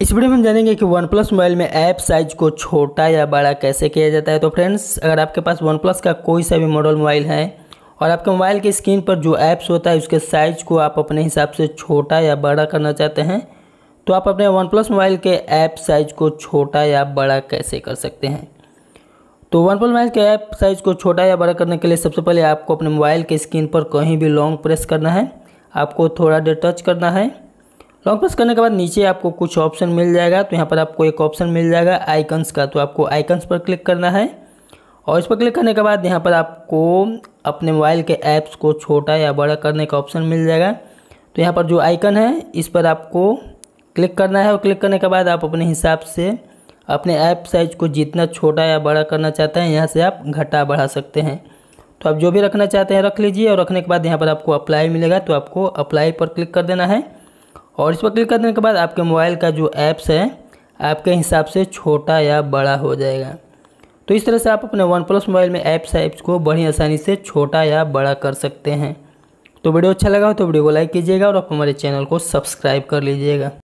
इस वीडियो में हम जानेंगे कि वन प्लस मोबाइल में ऐप साइज को छोटा या बड़ा कैसे किया जाता है तो फ्रेंड्स अगर आपके पास वन प्लस का कोई सा भी मॉडल मोबाइल है और आपके मोबाइल के स्क्रीन पर जो ऐप्स होता है उसके साइज को आप अपने हिसाब से छोटा या बड़ा करना चाहते हैं तो आप अपने वन प्लस मोबाइल के ऐप साइज को छोटा या बड़ा कैसे कर सकते हैं तो वन प्लस मोबाइल के ऐप साइज को छोटा या बड़ा करने के लिए सबसे पहले आपको अपने मोबाइल के स्क्रीन पर कहीं भी लॉन्ग प्रेस करना है आपको थोड़ा देर टच करना है लॉन्ग प्रेस करने के बाद नीचे आपको कुछ ऑप्शन मिल जाएगा तो यहाँ पर आपको एक ऑप्शन मिल जाएगा आइकन्स का तो आपको आइकन्स पर क्लिक करना है और इस पर क्लिक करने के बाद यहाँ पर आपको अपने मोबाइल के ऐप्स को छोटा या बड़ा करने का ऑप्शन मिल जाएगा तो यहाँ पर जो आइकन है इस पर आपको क्लिक करना है और क्लिक करने के बाद आप अपने हिसाब से अपने ऐप साइज को जितना छोटा या बड़ा करना चाहते हैं यहाँ से आप घटा बढ़ा सकते हैं तो आप जो भी रखना चाहते हैं रख लीजिए और रखने के बाद यहाँ पर आपको अप्लाई मिलेगा तो आपको अप्लाई पर क्लिक कर देना है और इस पर क्लिक कर के बाद आपके मोबाइल का जो ऐप्स है आपके हिसाब से छोटा या बड़ा हो जाएगा तो इस तरह से आप अपने वन प्लस मोबाइल में ऐप्स ऐप्स को बड़ी आसानी से छोटा या बड़ा कर सकते हैं तो वीडियो अच्छा लगा हो तो वीडियो को लाइक कीजिएगा और आप हमारे चैनल को सब्सक्राइब कर लीजिएगा